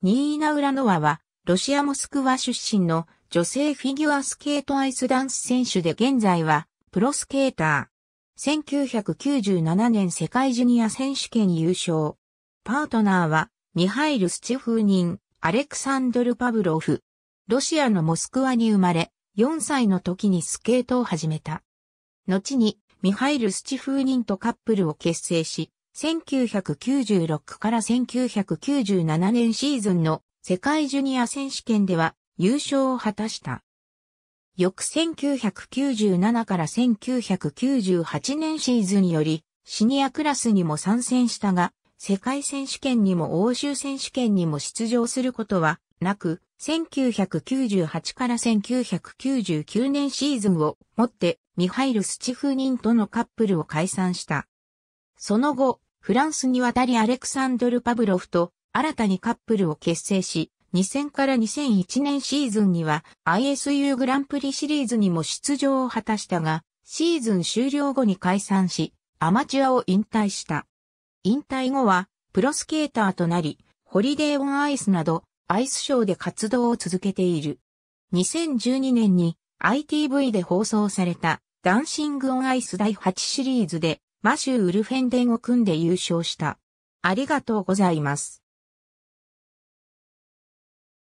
ニーナ・ウラノワは、ロシア・モスクワ出身の女性フィギュアスケートアイスダンス選手で現在は、プロスケーター。1997年世界ジュニア選手権優勝。パートナーは、ミハイル・スチフーニン、アレクサンドル・パブロフ。ロシアのモスクワに生まれ、4歳の時にスケートを始めた。後に、ミハイル・スチフーニンとカップルを結成し、1996から1997年シーズンの世界ジュニア選手権では優勝を果たした。翌1997から1998年シーズンよりシニアクラスにも参戦したが、世界選手権にも欧州選手権にも出場することはなく、1998から1999年シーズンをもってミハイル・スチフーニンとのカップルを解散した。その後、フランスに渡りアレクサンドル・パブロフと新たにカップルを結成し、2000から2001年シーズンには ISU グランプリシリーズにも出場を果たしたが、シーズン終了後に解散し、アマチュアを引退した。引退後は、プロスケーターとなり、ホリデーオンアイスなど、アイスショーで活動を続けている。2012年に ITV で放送されたダンシングオンアイス第8シリーズでマシュー・ウルフェンデンを組んで優勝した。ありがとうございます。